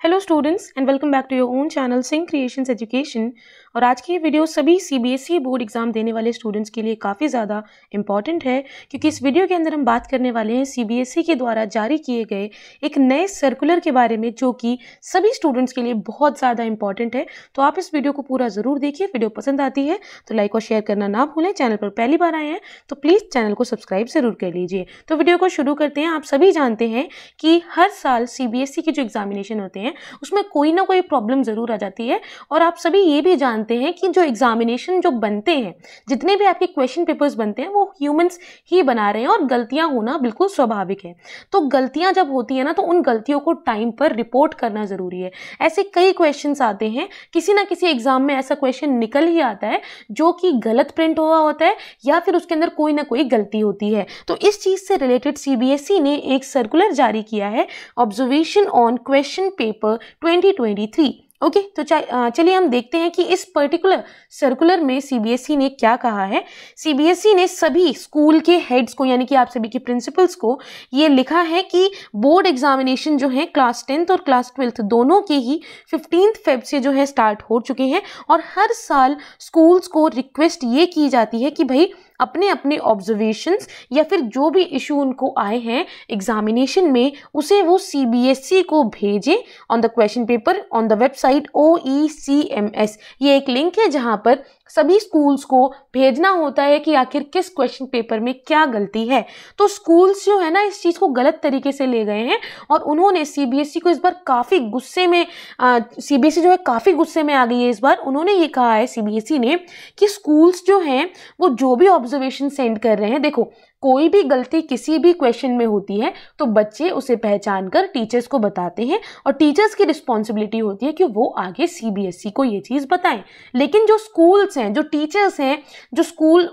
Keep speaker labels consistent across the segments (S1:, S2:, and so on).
S1: Hello students and welcome back to your own channel Sing Creations Education. और आज की ये वीडियो सभी सीबीएसई बोर्ड एग्ज़ाम देने वाले स्टूडेंट्स के लिए काफ़ी ज़्यादा इंपॉर्टेंट है क्योंकि इस वीडियो के अंदर हम बात करने वाले हैं सीबीएसई e के द्वारा जारी किए गए एक नए सर्कुलर के बारे में जो कि सभी स्टूडेंट्स के लिए बहुत ज़्यादा इंपॉर्टेंट है तो आप इस वीडियो को पूरा ज़रूर देखिए वीडियो पसंद आती है तो लाइक और शेयर करना ना भूलें चैनल पर पहली बार आए हैं तो प्लीज़ चैनल को सब्सक्राइब ज़रूर कर लीजिए तो वीडियो को शुरू करते हैं आप सभी जानते हैं कि हर साल सी e के जो एग्ज़ामिनेशन होते हैं उसमें कोई ना कोई प्रॉब्लम ज़रूर आ जाती है और आप सभी ये भी जानते जानते हैं कि जो एग्जामिनेशन जो बनते हैं जितने भी आपके क्वेश्चन पेपर्स बनते हैं वो ह्यूमंस ही बना रहे हैं और गलतियां होना बिल्कुल स्वाभाविक है तो गलतियां जब होती है ना तो उन गलतियों को टाइम पर रिपोर्ट करना ज़रूरी है ऐसे कई क्वेश्चन आते हैं किसी ना किसी एग्ज़ाम में ऐसा क्वेश्चन निकल ही आता है जो कि गलत प्रिंट हुआ होता है या फिर उसके अंदर कोई ना कोई गलती होती है तो इस चीज़ से रिलेटेड सी e ने एक सर्कुलर जारी किया है observation on question paper twenty okay तो चलिए हम देखते हैं कि इस पर्टिकुलर सर्कुलर में सीबीएसई e ने क्या कहा है सीबीएसई e ने सभी स्कूल के हेड्स को यानी कि आप सभी के प्रिंसिपल्स को ये लिखा है कि बोर्ड एग्जामिनेशन जो है क्लास टेंथ और क्लास ट्वेल्थ दोनों के ही फिफ्टीन फेब से जो है स्टार्ट हो चुके हैं और हर साल स्कूल्स को रिक्वेस्ट ये की जाती है कि भाई अपने अपने ऑब्जर्वेशंस या फिर जो भी इशू उनको आए हैं एग्जामिनेशन में उसे वो सी e को भेजें on the question paper on the website O E C M S ये एक लिंक है जहाँ पर सभी स्कूल्स को भेजना होता है कि आखिर किस क्वेश्चन पेपर में क्या गलती है तो स्कूल्स जो है ना इस चीज़ को गलत तरीके से ले गए हैं और उन्होंने सीबीएसई e को इस बार काफ़ी गुस्से में सीबीएसई e जो है काफ़ी गुस्से में आ गई है इस बार उन्होंने ये कहा है सीबीएसई e ने कि स्कूल्स जो हैं वो जो भी ऑब्जर्वेशन सेंड कर रहे हैं देखो कोई भी गलती किसी भी क्वेश्चन में होती है तो बच्चे उसे पहचान कर टीचर्स को बताते हैं और टीचर्स की रिस्पॉन्सिबिलिटी होती है कि वो आगे सी e को ये चीज़ बताएं लेकिन जो स्कूल्स हैं जो टीचर्स हैं जो स्कूल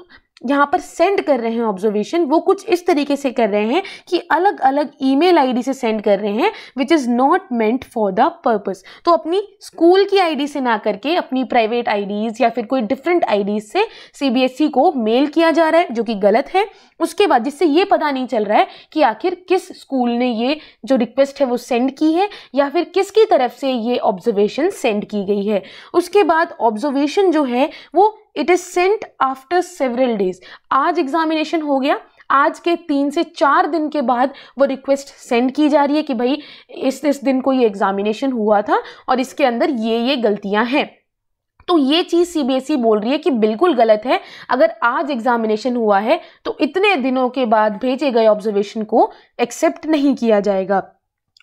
S1: यहाँ पर सेंड कर रहे हैं ऑब्जर्वेशन वो कुछ इस तरीके से कर रहे हैं कि अलग अलग ईमेल आईडी से सेंड कर रहे हैं which is not meant for the purpose तो अपनी स्कूल की आईडी से ना करके अपनी प्राइवेट आईडीज़ या फिर कोई डिफरेंट आईडीज़ से सीबीएसई e को मेल किया जा रहा है जो कि गलत है उसके बाद जिससे ये पता नहीं चल रहा है कि आखिर किस स्कूल ने ये जो रिक्वेस्ट है वो सेंड की है या फिर किसकी तरफ से ये ऑब्जर्वेशन सेंड की गई है उसके बाद ऑब्जर्वेशन जो है वो it is sent after several days आज एग्जामिनेशन हो गया आज के तीन से चार दिन के बाद वो रिक्वेस्ट सेंड की जा रही है कि भाई इस इस दिन को ये एग्जामिनेशन हुआ था और इसके अंदर ये ये गलतियां हैं तो ये चीज़ सीबीएसई e बोल रही है कि बिल्कुल गलत है अगर आज एग्जामिनेशन हुआ है तो इतने दिनों के बाद भेजे गए ऑब्जर्वेशन को एक्सेप्ट नहीं किया जाएगा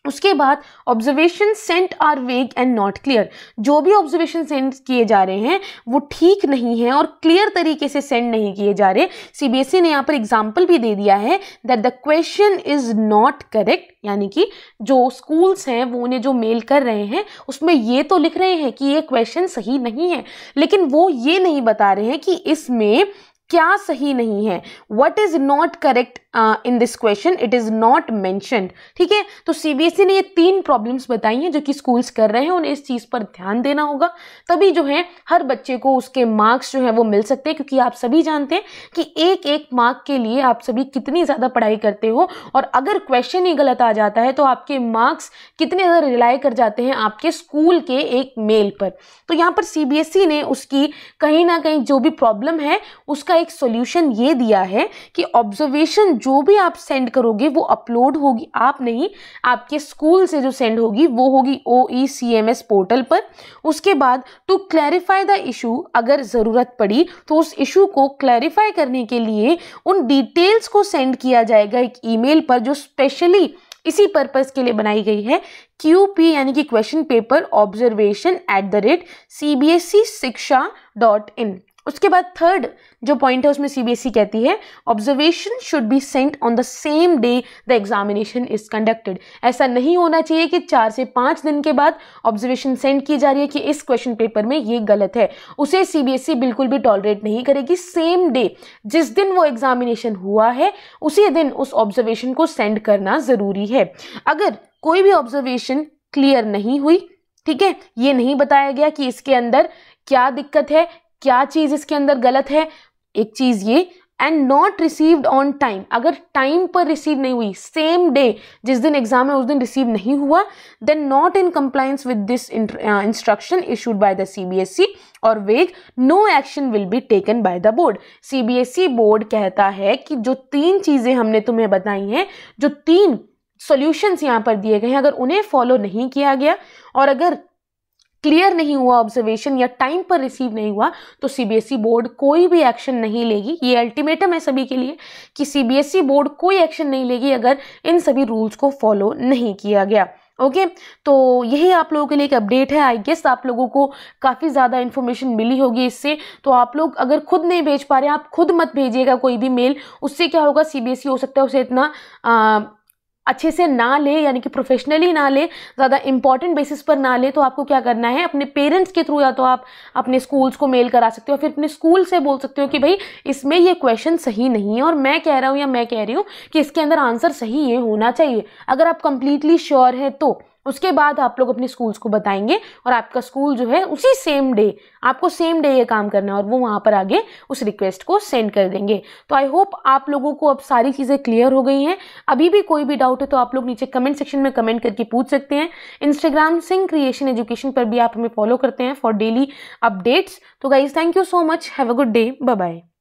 S1: उसके बाद observation sent are vague and not clear जो भी ऑब्जर्वेशन सेंट किए जा रहे हैं वो ठीक नहीं है और क्लियर तरीके से सेंड नहीं किए जा रहे सीबीएसई e ने यहाँ पर एग्जाम्पल भी दे दिया है that the question is not correct यानी कि जो स्कूल्स हैं वो उन्हें जो मेल कर रहे हैं उसमें ये तो लिख रहे हैं कि ये क्वेश्चन सही नहीं है लेकिन वो ये नहीं बता रहे हैं कि इसमें क्या सही नहीं है what is not correct in this question it is not mentioned ठीक है तो सीबीएसई e ने ये तीन प्रॉब्लम्स बताई हैं जो कि स्कूल्स कर रहे हैं उन्हें इस चीज़ पर ध्यान देना होगा तभी जो है हर बच्चे को उसके मार्क्स जो है वो मिल सकते हैं क्योंकि आप सभी जानते हैं कि एक एक मार्क के लिए आप सभी कितनी ज़्यादा पढ़ाई करते हो और अगर क्वेश्चन ही गलत आ जाता है तो आपके मार्क्स कितने ज़्यादा रिलाई कर जाते हैं आपके स्कूल के एक मेल पर तो यहाँ पर सी e ने उसकी कहीं ना कहीं जो भी प्रॉब्लम है उसका एक सॉल्यूशन ये दिया है कि ऑब्जर्वेशन जो भी आप सेंड करोगे वो अपलोड होगी आप नहीं आपके स्कूल से जो सेंड होगी वो होगी O E C M S portal पर उसके बाद टू क्लैरिफाई द इशू अगर ज़रूरत पड़ी तो उस इशू को क्लैरिफाई करने के लिए उन डिटेल्स को सेंड किया जाएगा एक ईमेल पर जो स्पेशली इसी पर्पज़ के लिए बनाई गई है क्यू पी यानी कि question paper observation at the rate C B S E Shiksha dot इन उसके बाद थर्ड जो पॉइंट है उसमें सीबीएसई e कहती है observation should be sent on the same day the examination is conducted ऐसा नहीं होना चाहिए कि चार से पाँच दिन के बाद ऑब्जर्वेशन सेंड की जा रही है कि इस क्वेश्चन पेपर में ये गलत है उसे सीबीएसई e बिल्कुल भी टॉलरेट नहीं करेगी सेम डे जिस दिन वो एग्जामिनेशन हुआ है उसी दिन उस ऑब्जर्वेशन को सेंड करना ज़रूरी है अगर कोई भी ऑब्जर्वेशन क्लियर नहीं हुई ठीक है ये नहीं बताया गया कि इसके अंदर क्या दिक्कत है क्या चीज़ इसके अंदर गलत है एक चीज़ ये and not received on time अगर टाइम पर रिसीव नहीं हुई सेम डे जिस दिन एग्जाम है उस दिन रिसीव नहीं हुआ then not in compliance with this instruction issued by the CBSE और vague no action will be taken by the board CBSE board कहता है कि जो तीन चीज़ें हमने तुम्हें बताई हैं जो तीन सोल्यूशंस यहाँ पर दिए गए हैं अगर उन्हें फॉलो नहीं किया गया और अगर क्लियर नहीं हुआ ऑब्जर्वेशन या टाइम पर रिसीव नहीं हुआ तो सीबीएसई बोर्ड e कोई भी एक्शन नहीं लेगी ये अल्टीमेटम है सभी के लिए कि सीबीएसई बोर्ड e कोई एक्शन नहीं लेगी अगर इन सभी रूल्स को फॉलो नहीं किया गया ओके okay, तो यही आप लोगों के लिए एक अपडेट है आई गेस आप लोगों को काफ़ी ज़्यादा इन्फॉर्मेशन मिली होगी इससे तो आप लोग अगर खुद नहीं भेज पा रहे आप खुद मत भेजिएगा कोई भी मेल उससे क्या होगा सीबीएसई e हो सकता है उसे इतना आ, अच्छे से ना ले यानी कि प्रोफेशनली ना ले ज़्यादा इंपॉर्टेंट बेसिस पर ना ले तो आपको क्या करना है अपने पेरेंट्स के थ्रू या तो आप अपने स्कूल्स को मेल करा सकते हो फिर अपने स्कूल से बोल सकते हो कि भाई इसमें ये क्वेश्चन सही नहीं है और मैं कह रहा हूँ या मैं कह रही हूँ कि इसके अंदर आंसर सही ये होना चाहिए अगर आप कंप्लीटली श्योर है तो उसके बाद आप लोग अपने स्कूल्स को बताएंगे और आपका स्कूल जो है उसी सेम डे आपको सेम डे ये काम करना है और वो वहाँ पर आगे उस रिक्वेस्ट को सेंड कर देंगे तो आई होप आप लोगों को अब सारी चीज़ें क्लियर हो गई हैं अभी भी कोई भी डाउट है तो आप लोग नीचे कमेंट सेक्शन में कमेंट करके पूछ सकते हैं इंस्टाग्राम सिंह क्रिएशन एजुकेशन पर भी आप हमें फॉलो करते हैं फॉर डेली अपडेट्स तो guys thank you so much have a good day bye